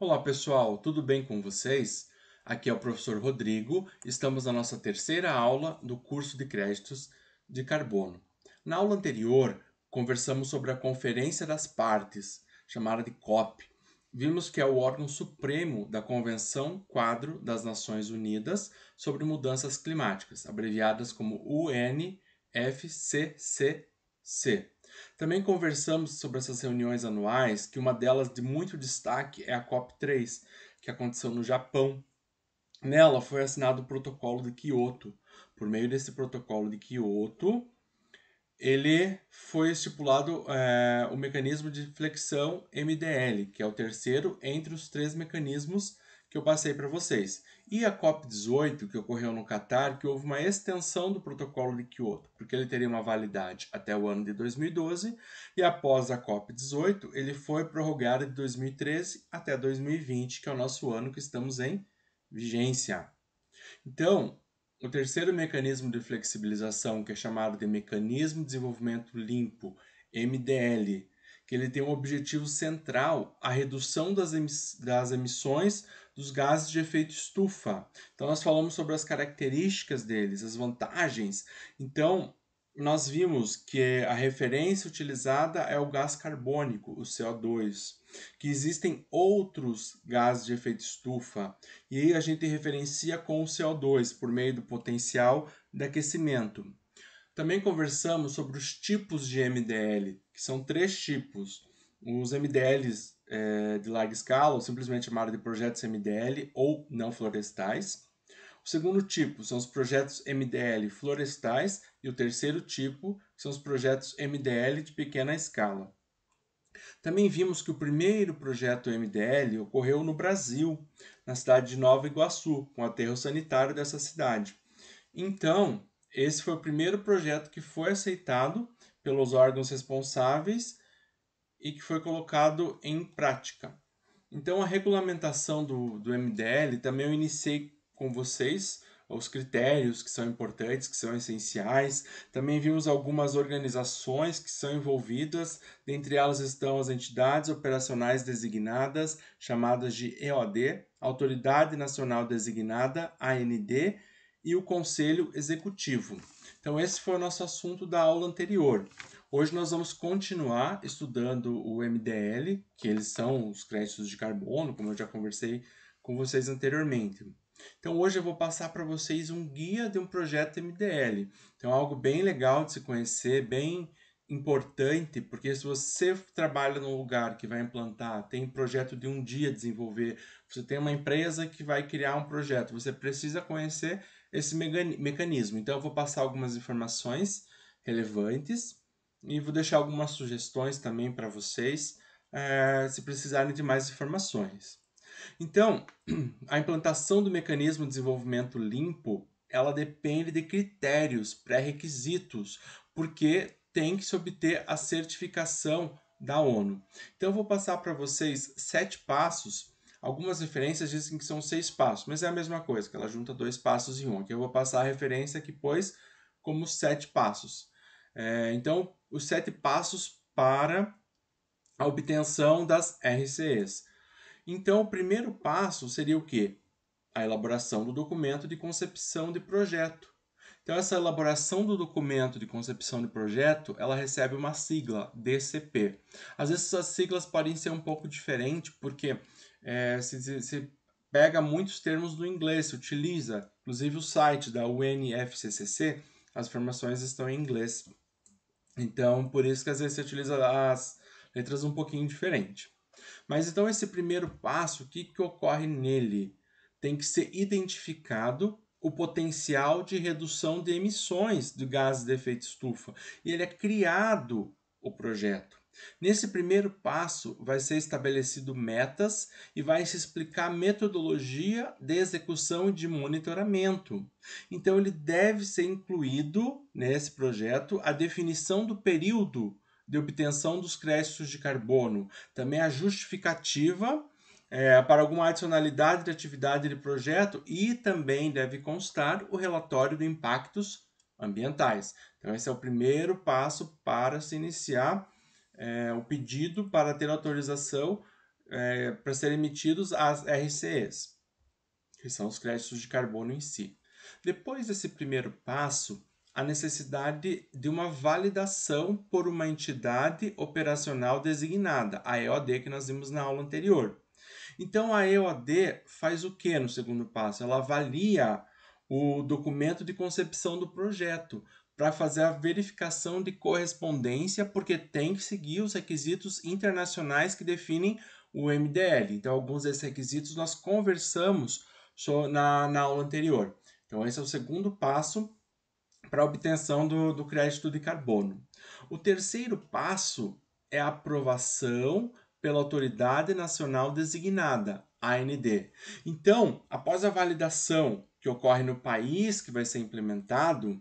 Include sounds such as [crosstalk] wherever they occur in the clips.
Olá pessoal, tudo bem com vocês? Aqui é o professor Rodrigo, estamos na nossa terceira aula do curso de créditos de carbono. Na aula anterior, conversamos sobre a Conferência das Partes, chamada de COP. Vimos que é o órgão supremo da Convenção Quadro das Nações Unidas sobre Mudanças Climáticas, abreviadas como UNFCCC. Também conversamos sobre essas reuniões anuais, que uma delas de muito destaque é a COP3, que aconteceu no Japão. Nela foi assinado o Protocolo de Kyoto. Por meio desse Protocolo de Kyoto, ele foi estipulado é, o mecanismo de flexão MDL, que é o terceiro entre os três mecanismos que eu passei para vocês. E a COP18, que ocorreu no Catar, que houve uma extensão do protocolo de Kyoto, porque ele teria uma validade até o ano de 2012, e após a COP18, ele foi prorrogado de 2013 até 2020, que é o nosso ano que estamos em vigência. Então, o terceiro mecanismo de flexibilização, que é chamado de Mecanismo de Desenvolvimento Limpo, MDL, que ele tem um objetivo central, a redução das, emiss das emissões dos gases de efeito estufa. Então, nós falamos sobre as características deles, as vantagens. Então, nós vimos que a referência utilizada é o gás carbônico, o CO2, que existem outros gases de efeito estufa, e a gente referencia com o CO2 por meio do potencial de aquecimento. Também conversamos sobre os tipos de MDL, que são três tipos. Os MDLs é, eh, de larga escala, ou simplesmente chamados de projetos MDL ou não florestais. O segundo tipo são os projetos MDL florestais e o terceiro tipo são os projetos MDL de pequena escala. Também vimos que o primeiro projeto MDL ocorreu no Brasil, na cidade de Nova Iguaçu, com o aterro sanitário dessa cidade. Então, esse foi o primeiro projeto que foi aceitado pelos órgãos responsáveis e que foi colocado em prática. Então, a regulamentação do, do MDL também eu iniciei com vocês os critérios que são importantes, que são essenciais. Também vimos algumas organizações que são envolvidas, dentre elas estão as entidades operacionais designadas, chamadas de EOD, Autoridade Nacional Designada, AND, e o Conselho Executivo. Então, esse foi o nosso assunto da aula anterior. Hoje nós vamos continuar estudando o MDL, que eles são os créditos de carbono, como eu já conversei com vocês anteriormente. Então, hoje eu vou passar para vocês um guia de um projeto MDL. Então, algo bem legal de se conhecer, bem importante, porque se você trabalha num lugar que vai implantar, tem projeto de um dia desenvolver, você tem uma empresa que vai criar um projeto, você precisa conhecer esse mecanismo. Então, eu vou passar algumas informações relevantes e vou deixar algumas sugestões também para vocês, é, se precisarem de mais informações. Então, [clears throat] a implantação do mecanismo de desenvolvimento limpo, ela depende de critérios, pré-requisitos, porque tem que se obter a certificação da ONU. Então, eu vou passar para vocês sete passos Algumas referências dizem que são seis passos, mas é a mesma coisa, que ela junta dois passos em um. Aqui eu vou passar a referência que pôs como sete passos. É, então, os sete passos para a obtenção das RCEs. Então, o primeiro passo seria o quê? A elaboração do documento de concepção de projeto. Então, essa elaboração do documento de concepção de projeto, ela recebe uma sigla, DCP. Às vezes, essas siglas podem ser um pouco diferentes, porque é, se, se pega muitos termos do inglês, se utiliza. Inclusive o site da UNFCCC, as formações estão em inglês. Então, por isso que às vezes se utiliza as letras um pouquinho diferente. Mas então esse primeiro passo, o que, que ocorre nele? Tem que ser identificado o potencial de redução de emissões de gases de efeito estufa. E ele é criado o projeto. Nesse primeiro passo, vai ser estabelecido metas e vai se explicar a metodologia de execução de monitoramento. Então, ele deve ser incluído nesse projeto a definição do período de obtenção dos créditos de carbono, também a justificativa é, para alguma adicionalidade de atividade de projeto e também deve constar o relatório de impactos ambientais. Então, esse é o primeiro passo para se iniciar é, o pedido para ter autorização é, para serem emitidos as RCEs, que são os créditos de carbono em si. Depois desse primeiro passo, a necessidade de uma validação por uma entidade operacional designada, a EOD que nós vimos na aula anterior. Então a EOD faz o que no segundo passo? Ela avalia o documento de concepção do projeto para fazer a verificação de correspondência, porque tem que seguir os requisitos internacionais que definem o MDL. Então, alguns desses requisitos nós conversamos na, na aula anterior. Então, esse é o segundo passo para a obtenção do, do crédito de carbono. O terceiro passo é a aprovação pela autoridade nacional designada, AND. Então, após a validação que ocorre no país que vai ser implementado,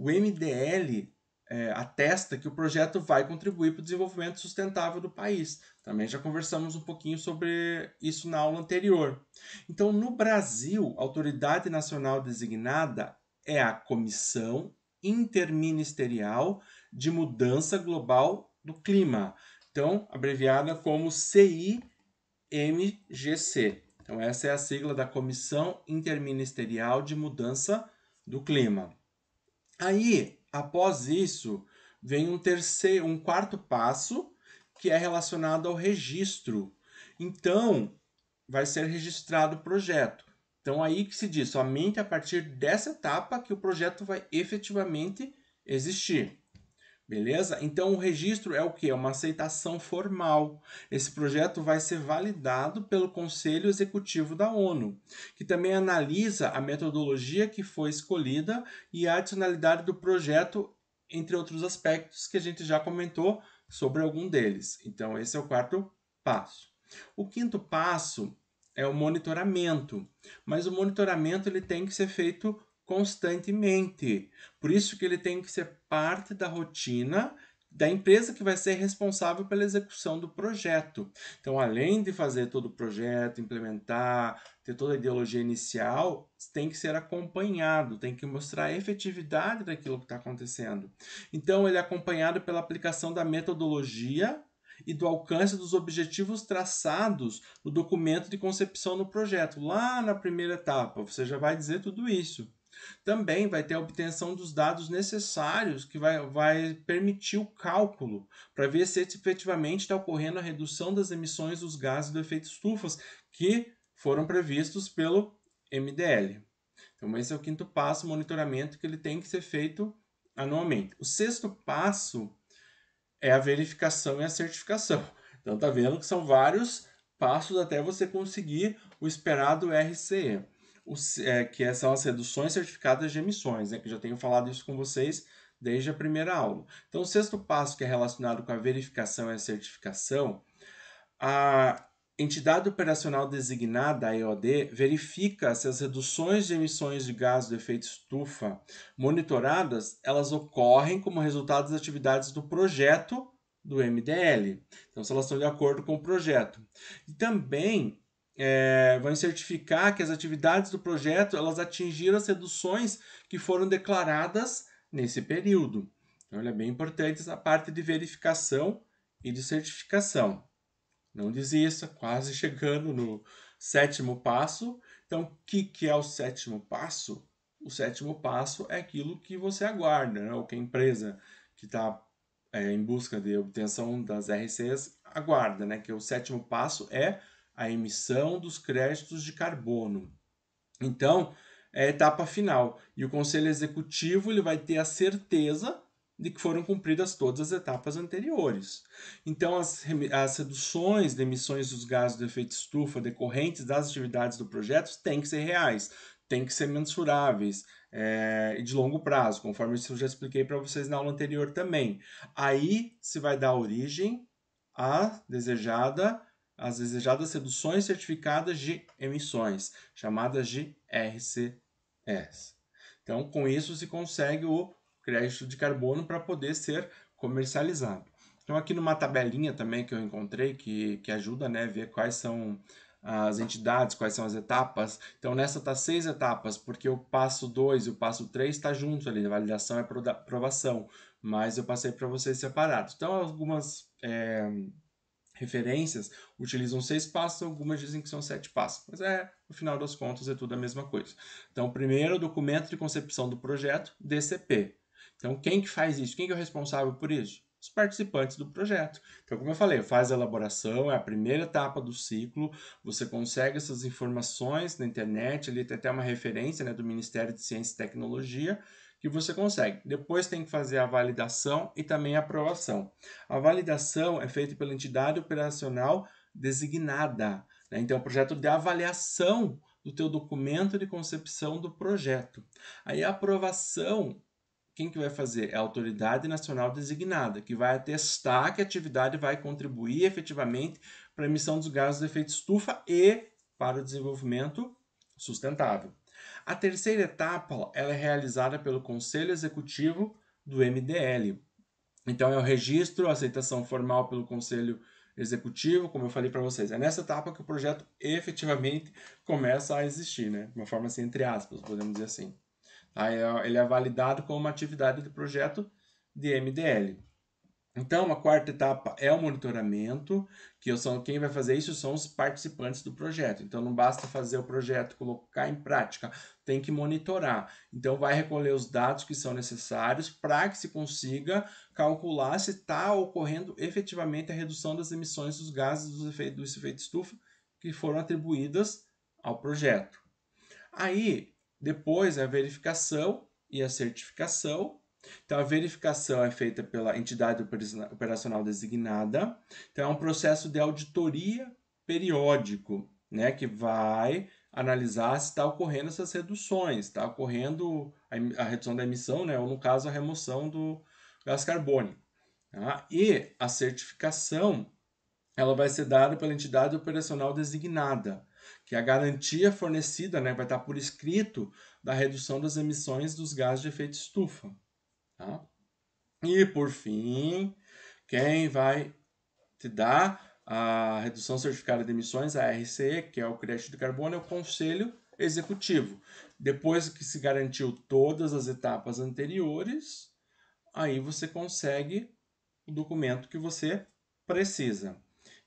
o MDL é, atesta que o projeto vai contribuir para o desenvolvimento sustentável do país. Também já conversamos um pouquinho sobre isso na aula anterior. Então, no Brasil, a autoridade nacional designada é a Comissão Interministerial de Mudança Global do Clima, então abreviada como CIMGC. Então, essa é a sigla da Comissão Interministerial de Mudança do Clima. Aí, após isso, vem um terceiro, um quarto passo que é relacionado ao registro. Então, vai ser registrado o projeto. Então aí que se diz, somente a partir dessa etapa que o projeto vai efetivamente existir. Beleza? Então o registro é o que? É uma aceitação formal. Esse projeto vai ser validado pelo Conselho Executivo da ONU, que também analisa a metodologia que foi escolhida e a adicionalidade do projeto, entre outros aspectos que a gente já comentou sobre algum deles. Então, esse é o quarto passo. O quinto passo é o monitoramento, mas o monitoramento ele tem que ser feito constantemente. Por isso que ele tem que ser parte da rotina da empresa que vai ser responsável pela execução do projeto. Então, além de fazer todo o projeto, implementar, ter toda a ideologia inicial, tem que ser acompanhado, tem que mostrar a efetividade daquilo que está acontecendo. Então, ele é acompanhado pela aplicação da metodologia e do alcance dos objetivos traçados no documento de concepção do projeto. Lá na primeira etapa, você já vai dizer tudo isso. Também vai ter a obtenção dos dados necessários que vai, vai permitir o cálculo para ver se efetivamente está ocorrendo a redução das emissões dos gases do efeito estufas que foram previstos pelo MDL. Então, esse é o quinto passo, monitoramento que ele tem que ser feito anualmente. O sexto passo é a verificação e a certificação. Então, tá vendo que são vários passos até você conseguir o esperado RCE. É, que é, são as reduções certificadas de emissões, né, que já tenho falado isso com vocês desde a primeira aula. Então, o sexto passo que é relacionado com a verificação e a certificação, a entidade operacional designada, a EOD, verifica se as reduções de emissões de gás do efeito estufa monitoradas, elas ocorrem como resultado das atividades do projeto do MDL. Então, se elas estão de acordo com o projeto. E também é, vão certificar que as atividades do projeto elas atingiram as reduções que foram declaradas nesse período. Então, é bem importante essa parte de verificação e de certificação. Não desista, quase chegando no sétimo passo. Então, o que, que é o sétimo passo? O sétimo passo é aquilo que você aguarda, né? ou que a empresa que está é, em busca de obtenção das RCs aguarda, né? que o sétimo passo é a emissão dos créditos de carbono. Então, é a etapa final. E o Conselho Executivo ele vai ter a certeza de que foram cumpridas todas as etapas anteriores. Então, as, as, reduções de emissões dos gases de efeito estufa decorrentes das atividades do projeto têm que ser reais, têm que ser mensuráveis é, e de longo prazo, conforme eu já expliquei para vocês na aula anterior também. Aí se vai dar origem à desejada as desejadas reduções certificadas de emissões, chamadas de RCS. Então, com isso se consegue o crédito de carbono para poder ser comercializado. Então, aqui numa tabelinha também que eu encontrei, que, que ajuda né, a ver quais são as entidades, quais são as etapas. Então, nessa tá seis etapas, porque o passo 2 e o passo 3 está junto ali, validação é aprovação, mas eu passei para vocês separados. Então, algumas... É referências utilizam seis passos, algumas dizem que são sete passos, mas é, no final das contas, é tudo a mesma coisa. Então, primeiro, documento de concepção do projeto, DCP. Então, quem que faz isso? Quem que é o responsável por isso? Os participantes do projeto. Então, como eu falei, faz a elaboração, é a primeira etapa do ciclo, você consegue essas informações na internet, ali tem até uma referência né, do Ministério de Ciência e Tecnologia, que você consegue. Depois tem que fazer a validação e também a aprovação. A validação é feita pela entidade operacional designada. Né? Então, é o projeto de avaliação do teu documento de concepção do projeto. Aí a aprovação, quem que vai fazer? É a autoridade nacional designada, que vai atestar que a atividade vai contribuir efetivamente para a emissão dos gases de efeito estufa e para o desenvolvimento sustentável. A terceira etapa ela é realizada pelo Conselho Executivo do MDL. Então, é o registro, aceitação formal pelo Conselho Executivo, como eu falei para vocês. É nessa etapa que o projeto efetivamente começa a existir, né? De uma forma assim, entre aspas, podemos dizer assim. Aí, ele é validado como uma atividade de projeto de MDL. Então, a quarta etapa é o monitoramento, que são, quem vai fazer isso são os participantes do projeto. Então, não basta fazer o projeto, colocar em prática, tem que monitorar. Então, vai recolher os dados que são necessários para que se consiga calcular se está ocorrendo efetivamente a redução das emissões dos gases do efeito estufa que foram atribuídas ao projeto. Aí, depois, a verificação e a certificação, então, a verificação é feita pela entidade operacional designada. Então, é um processo de auditoria periódico, né, que vai analisar se está ocorrendo essas reduções, está ocorrendo a, a, redução da emissão, né, ou no caso a remoção do gás carbônico. Tá? E a certificação ela vai ser dada pela entidade operacional designada, que é a garantia fornecida né, vai estar tá por escrito da redução das emissões dos gases de efeito estufa. Tá? E por fim, quem vai te dar a redução certificada de emissões, a RCE, que é o crédito de carbono, é o Conselho Executivo. Depois que se garantiu todas as etapas anteriores, aí você consegue o documento que você precisa.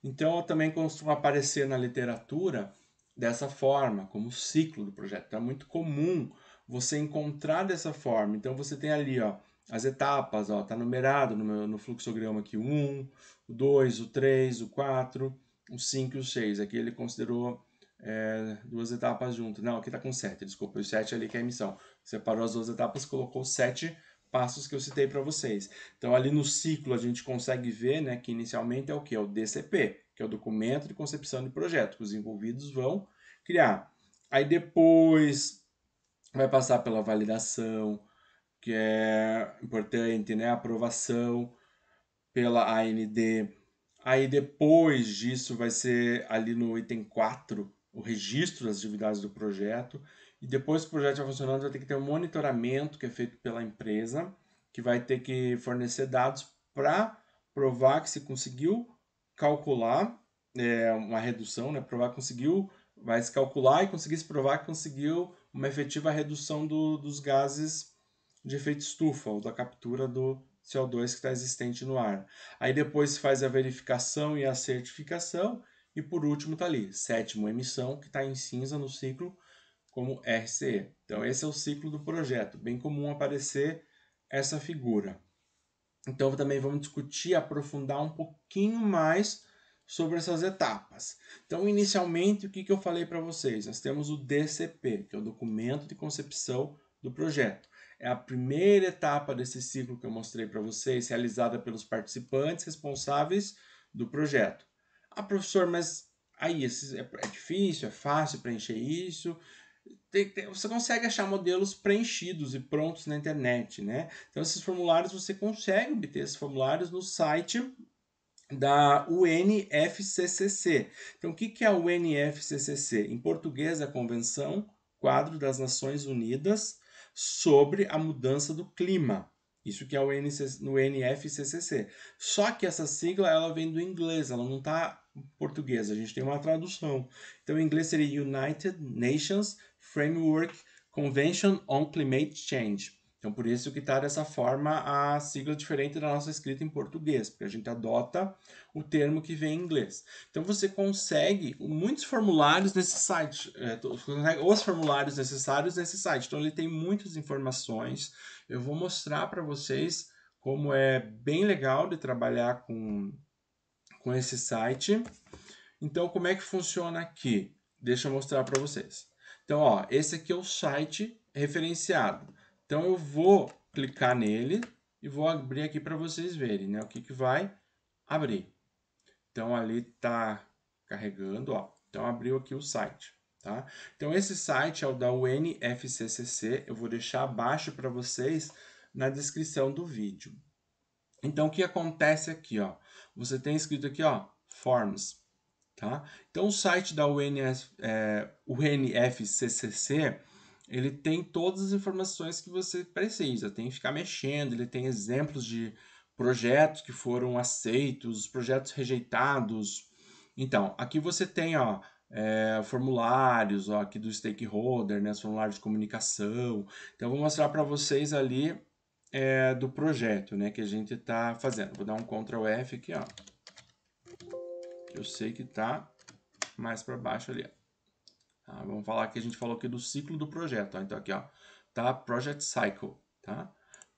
Então, também costuma aparecer na literatura dessa forma, como ciclo do projeto. Então, é muito comum você encontrar dessa forma. Então, você tem ali, ó, as etapas, ó, tá numerado no, meu, no fluxograma aqui, o 1, o 2, o 3, o 4, o 5 e o 6. Aqui ele considerou é, duas etapas juntas. Não, aqui tá com 7, desculpa, o 7 ali que é a emissão. Separou as duas etapas, colocou 7 passos que eu citei para vocês. Então ali no ciclo a gente consegue ver, né, que inicialmente é o que? É o DCP, que é o documento de concepção de projeto, que os envolvidos vão criar. Aí depois vai passar pela validação, que é importante, né? Aprovação pela AND. Aí depois disso vai ser ali no item 4, o registro das atividades do projeto. E depois que o projeto está funcionando, vai ter que ter um monitoramento que é feito pela empresa, que vai ter que fornecer dados para provar que se conseguiu calcular é, uma redução, né? Provar que conseguiu, vai se calcular e conseguir se provar que conseguiu uma efetiva redução do, dos gases de efeito estufa, ou da captura do CO2 que está existente no ar. Aí depois se faz a verificação e a certificação, e por último está ali, sétimo emissão, que está em cinza no ciclo como RCE. Então esse é o ciclo do projeto, bem comum aparecer essa figura. Então também vamos discutir, aprofundar um pouquinho mais sobre essas etapas. Então, inicialmente, o que, que eu falei para vocês? Nós temos o DCP, que é o documento de concepção do projeto é a primeira etapa desse ciclo que eu mostrei para vocês, realizada pelos participantes responsáveis do projeto. Ah, professor, mas aí é, é, difícil, é fácil preencher isso. você consegue achar modelos preenchidos e prontos na internet, né? Então, esses formulários você consegue obter esses formulários no site da UNFCCC. Então, o que é a UNFCCC? Em português, é a Convenção Quadro das Nações Unidas sobre a mudança do clima. Isso que é o no NFCCC. Só que essa sigla ela vem do inglês, ela não está em português. A gente tem uma tradução. Então, em inglês seria United Nations Framework Convention on Climate Change. Então, por isso que está dessa forma a sigla diferente da nossa escrita em português, porque a gente adota o termo que vem em inglês. Então, você consegue muitos formulários nesse site, é, os formulários necessários nesse site. Então, ele tem muitas informações. Eu vou mostrar para vocês como é bem legal de trabalhar com, com esse site. Então, como é que funciona aqui? Deixa eu mostrar para vocês. Então, ó, esse aqui é o site referenciado. Então eu vou clicar nele e vou abrir aqui para vocês verem né, o que, que vai abrir. Então ali está carregando, ó. Então abriu aqui o site. Tá? Então esse site é o da UNFCCC, eu vou deixar abaixo para vocês na descrição do vídeo. Então o que acontece aqui, ó? Você tem escrito aqui, ó, forms, tá? Então o site da UNF, é, UNFCCC ele tem todas as informações que você precisa, tem que ficar mexendo, ele tem exemplos de projetos que foram aceitos, projetos rejeitados. Então, aqui você tem ó, é, formulários ó, aqui do stakeholder, né, formulários de comunicação. Então, eu vou mostrar para vocês ali é, do projeto né, que a gente está fazendo. Vou dar um Ctrl F aqui, ó. Eu sei que está mais para baixo ali. Ó. Tá? Vamos falar que a gente falou aqui do ciclo do projeto. Ó. Então, aqui, ó, tá? Project Cycle, tá?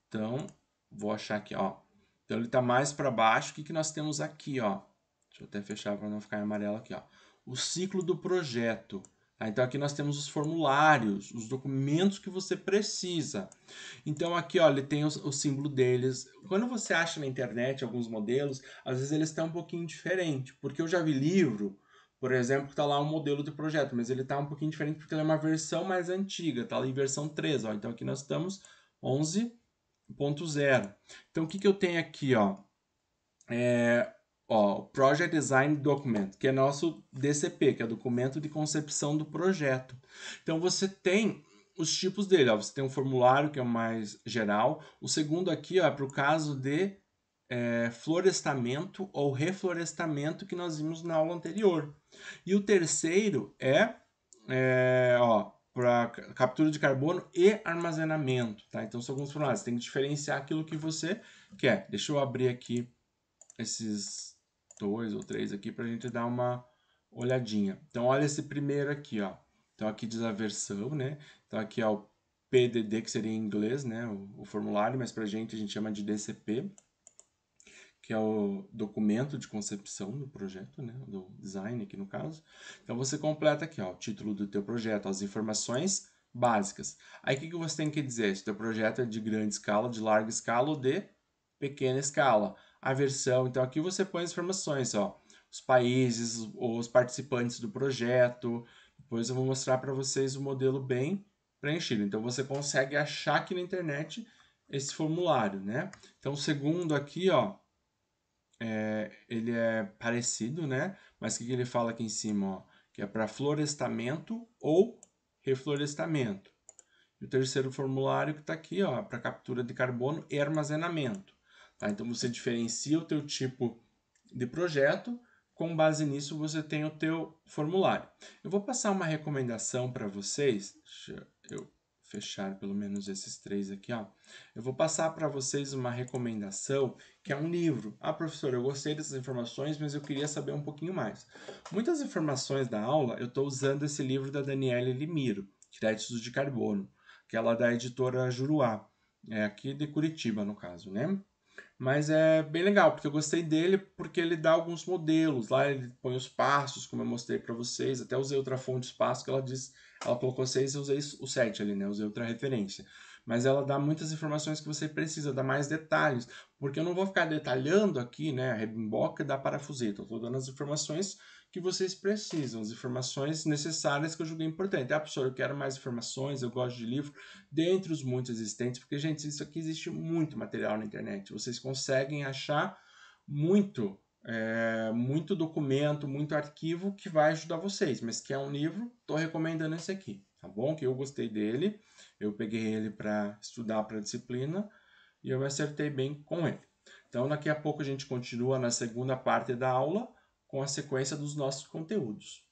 Então, vou achar aqui, ó. Então, ele tá mais para baixo. O que, que nós temos aqui, ó? Deixa eu até fechar para não ficar em amarelo aqui, ó. O ciclo do projeto. Tá? Então, aqui nós temos os formulários, os documentos que você precisa. Então, aqui, ó, ele tem o, o símbolo deles. Quando você acha na internet alguns modelos, às vezes eles estão um pouquinho diferente porque eu já vi livro por exemplo, está lá um modelo do projeto, mas ele está um pouquinho diferente porque ele é uma versão mais antiga, está ali versão 3, ó. então aqui nós estamos 11.0. Então o que, que eu tenho aqui? Ó? É, ó, Project Design Document, que é nosso DCP, que é documento de concepção do projeto. Então você tem os tipos dele, ó. você tem um formulário que é o mais geral, o segundo aqui ó, é para o caso de é, florestamento ou reflorestamento que nós vimos na aula anterior. E o terceiro é, é ó, para captura de carbono e armazenamento, tá? Então são alguns formatos, você tem que diferenciar aquilo que você quer. Deixa eu abrir aqui esses dois ou três aqui para a gente dar uma olhadinha. Então olha esse primeiro aqui, ó. Então aqui diz a versão, né? Então aqui é o PDD que seria em inglês, né? O, o formulário, mas para a gente a gente chama de DCP que é o documento de concepção do projeto, né, do design aqui no caso. Então você completa aqui, ó, o título do teu projeto, as informações básicas. Aí o que, que você tem que dizer? Se o teu projeto é de grande escala, de larga escala ou de pequena escala. A versão, então aqui você põe as informações, ó, os países, os participantes do projeto. Depois eu vou mostrar para vocês o modelo bem preenchido. Então você consegue achar aqui na internet esse formulário, né? Então segundo aqui, ó, é, ele é parecido, né? Mas o que, que ele fala aqui em cima? Ó? Que é para florestamento ou reflorestamento. E o terceiro formulário que está aqui, ó, para captura de carbono e armazenamento. Tá? Então você diferencia o teu tipo de projeto, com base nisso você tem o teu formulário. Eu vou passar uma recomendação para vocês. Deixa eu fechar pelo menos esses três aqui, ó. Eu vou passar para vocês uma recomendação, que é um livro. Ah, professor, eu gostei dessas informações, mas eu queria saber um pouquinho mais. Muitas informações da aula, eu estou usando esse livro da Daniela Limiro, Créditos de Carbono, que ela é da editora Juruá, é aqui de Curitiba, no caso, né? Mas é bem legal, porque eu gostei dele porque ele dá alguns modelos. Lá ele põe os passos, como eu mostrei para vocês. Até usei outra fonte de espaço que ela diz, ela colocou seis e usei o 7 ali, né? Usei outra referência mas ela dá muitas informações que você precisa, dá mais detalhes, porque eu não vou ficar detalhando aqui, né, a rebimboca da parafuseta, eu estou dando as informações que vocês precisam, as informações necessárias que eu julguei importante. Ah, professor, eu quero mais informações, eu gosto de livro, dentre os muitos existentes, porque, gente, isso aqui existe muito material na internet, vocês conseguem achar muito é, muito documento, muito arquivo que vai ajudar vocês, mas que é um livro, estou recomendando esse aqui, tá bom? Que eu gostei dele eu peguei ele para estudar para a disciplina e eu acertei bem com ele. Então, daqui a pouco a gente continua na segunda parte da aula com a sequência dos nossos conteúdos.